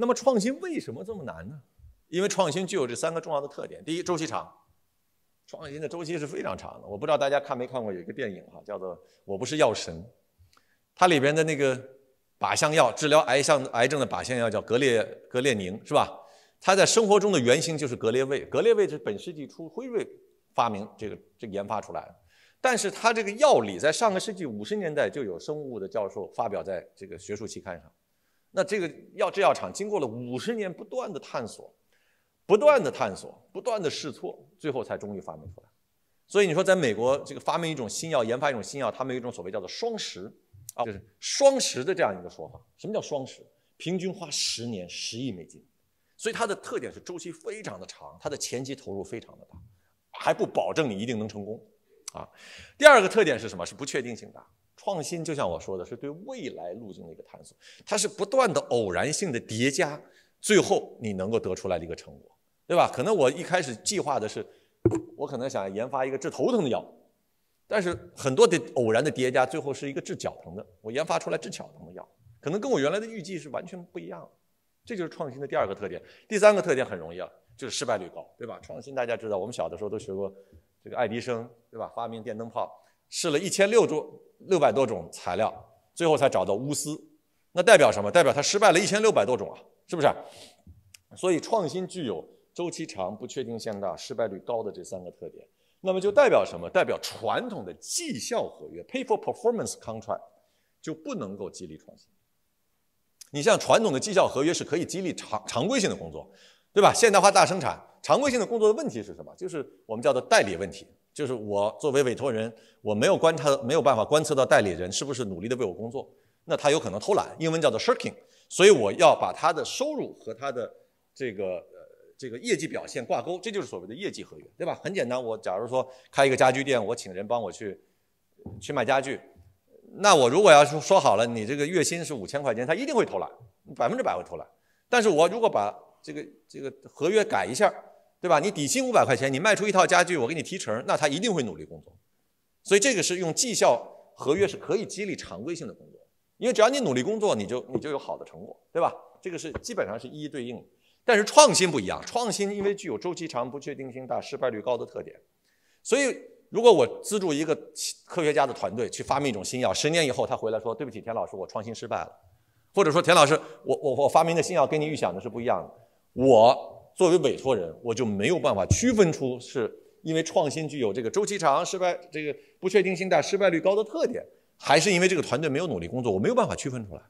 那么创新为什么这么难呢？因为创新具有这三个重要的特点：第一，周期长。创新的周期是非常长的。我不知道大家看没看过有一个电影哈，叫做《我不是药神》，它里边的那个靶向药治疗癌像癌症的靶向药叫格列格列宁，是吧？它在生活中的原型就是格列卫。格列卫是本世纪初辉瑞发明这个这研发出来的，但是它这个药理在上个世纪五十年代就有生物的教授发表在这个学术期刊上。那这个药制药厂经过了五十年不断的探索，不断的探索，不断的试错，最后才终于发明出来。所以你说在美国，这个发明一种新药，研发一种新药，他们有一种所谓叫做“双十”，啊，就是“双十”的这样一个说法。什么叫“双十”？平均花十年，十亿美金。所以它的特点是周期非常的长，它的前期投入非常的大，还不保证你一定能成功，啊。第二个特点是什么？是不确定性大。创新就像我说的，是对未来路径的一个探索，它是不断的偶然性的叠加，最后你能够得出来的一个成果，对吧？可能我一开始计划的是，我可能想研发一个治头疼的药，但是很多的偶然的叠加，最后是一个治脚疼的，我研发出来治脚疼的药，可能跟我原来的预计是完全不一样的，这就是创新的第二个特点。第三个特点很容易了，就是失败率高，对吧？创新大家知道，我们小的时候都学过这个爱迪生，对吧？发明电灯泡。试了一千六多六百多种材料，最后才找到钨丝。那代表什么？代表他失败了一千六百多种啊，是不是？所以创新具有周期长、不确定性大、失败率高的这三个特点。那么就代表什么？代表传统的绩效合约 （Pay for Performance Contract） 就不能够激励创新。你像传统的绩效合约是可以激励常常规性的工作，对吧？现代化大生产常规性的工作的问题是什么？就是我们叫做代理问题。就是我作为委托人，我没有观察，没有办法观测到代理人是不是努力的为我工作，那他有可能偷懒，英文叫做 shirking，所以我要把他的收入和他的这个呃这个业绩表现挂钩，这就是所谓的业绩合约，对吧？很简单，我假如说开一个家居店，我请人帮我去去卖家具，那我如果要是说好了，你这个月薪是五千块钱，他一定会偷懒，百分之百会偷懒。但是我如果把这个这个合约改一下。对吧？你底薪五百块钱，你卖出一套家具，我给你提成，那他一定会努力工作。所以这个是用绩效合约是可以激励常规性的工作，因为只要你努力工作，你就你就有好的成果，对吧？这个是基本上是一一对应但是创新不一样，创新因为具有周期长、不确定性大、失败率高的特点，所以如果我资助一个科学家的团队去发明一种新药，十年以后他回来说：“对不起，田老师，我创新失败了。”或者说：“田老师，我我我发明的新药跟你预想的是不一样的。”我。作为委托人，我就没有办法区分出是因为创新具有这个周期长、失败这个不确定性大、失败率高的特点，还是因为这个团队没有努力工作，我没有办法区分出来。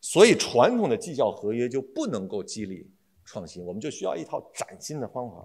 所以，传统的绩效合约就不能够激励创新，我们就需要一套崭新的方法。